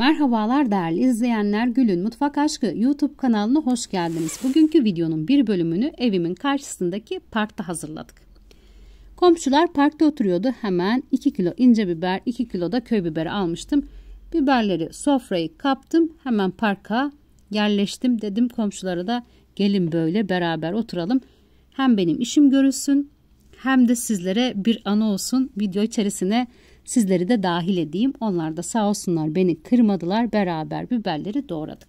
Merhabalar değerli izleyenler, Gül'ün Mutfak Aşkı YouTube kanalına hoş geldiniz. Bugünkü videonun bir bölümünü evimin karşısındaki parkta hazırladık. Komşular parkta oturuyordu. Hemen 2 kilo ince biber, 2 kilo da köy biberi almıştım. Biberleri sofrayı kaptım. Hemen parka yerleştim. Dedim komşulara da gelin böyle beraber oturalım. Hem benim işim görülsün hem de sizlere bir anı olsun. Video içerisine Sizleri de dahil edeyim. Onlar da sağ olsunlar beni kırmadılar. Beraber biberleri doğradık.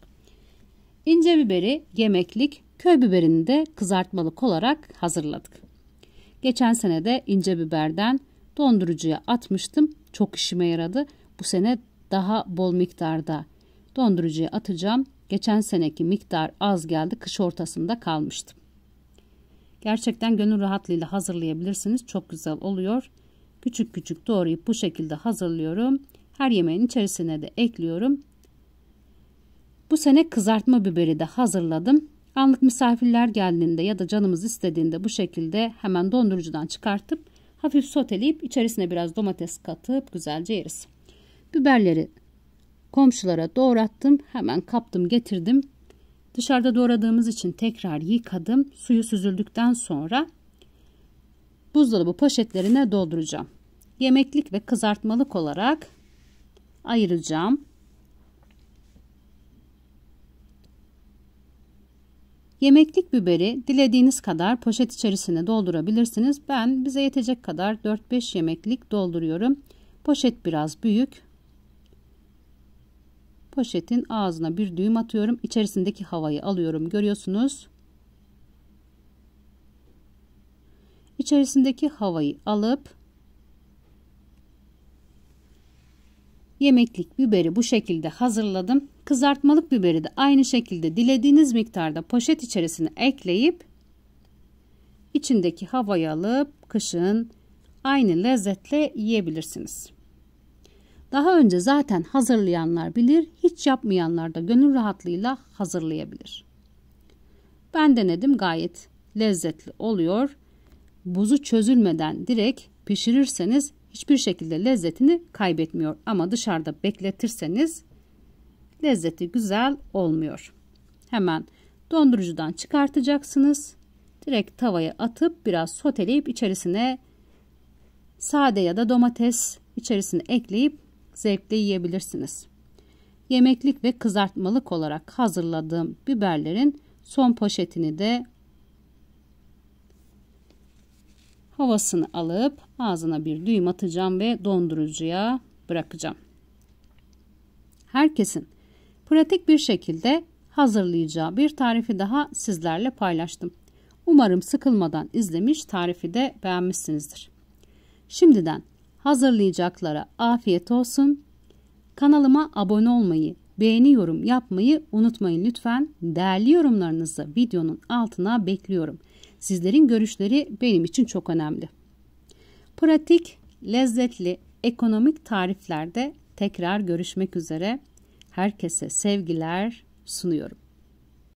İnce biberi yemeklik, köy biberini de kızartmalık olarak hazırladık. Geçen sene de ince biberden dondurucuya atmıştım. Çok işime yaradı. Bu sene daha bol miktarda dondurucuya atacağım. Geçen seneki miktar az geldi. Kış ortasında kalmıştım. Gerçekten gönül rahatlığıyla hazırlayabilirsiniz. Çok güzel oluyor küçük küçük doğrayıp bu şekilde hazırlıyorum. Her yemeğin içerisine de ekliyorum. Bu sene kızartma biberi de hazırladım. Anlık misafirler geldiğinde ya da canımız istediğinde bu şekilde hemen dondurucudan çıkartıp hafif soteleyip içerisine biraz domates katıp güzelce yeriz. Biberleri komşulara doğrattım. Hemen kaptım getirdim. Dışarıda doğradığımız için tekrar yıkadım. Suyu süzüldükten sonra buzdolabı poşetlerine dolduracağım. Yemeklik ve kızartmalık olarak ayıracağım. Yemeklik biberi dilediğiniz kadar poşet içerisine doldurabilirsiniz. Ben bize yetecek kadar 4-5 yemeklik dolduruyorum. Poşet biraz büyük. Poşetin ağzına bir düğüm atıyorum. İçerisindeki havayı alıyorum. Görüyorsunuz. içerisindeki havayı alıp yemeklik biberi bu şekilde hazırladım. Kızartmalık biberi de aynı şekilde dilediğiniz miktarda poşet içerisine ekleyip içindeki havayı alıp kışın aynı lezzetle yiyebilirsiniz. Daha önce zaten hazırlayanlar bilir, hiç yapmayanlar da gönül rahatlığıyla hazırlayabilir. Ben denedim gayet lezzetli oluyor buzu çözülmeden direkt pişirirseniz hiçbir şekilde lezzetini kaybetmiyor. Ama dışarıda bekletirseniz lezzeti güzel olmuyor. Hemen dondurucudan çıkartacaksınız. Direkt tavaya atıp biraz soteleyip içerisine sade ya da domates içerisine ekleyip zevkle yiyebilirsiniz. Yemeklik ve kızartmalık olarak hazırladığım biberlerin son poşetini de havasını alıp ağzına bir düğüm atacağım ve dondurucuya bırakacağım. Herkesin pratik bir şekilde hazırlayacağı bir tarifi daha sizlerle paylaştım. Umarım sıkılmadan izlemiş tarifi de beğenmişsinizdir. Şimdiden hazırlayacaklara afiyet olsun. Kanalıma abone olmayı, Beğeni yorum yapmayı unutmayın lütfen. Değerli yorumlarınızı videonun altına bekliyorum. Sizlerin görüşleri benim için çok önemli. Pratik, lezzetli, ekonomik tariflerde tekrar görüşmek üzere. Herkese sevgiler sunuyorum.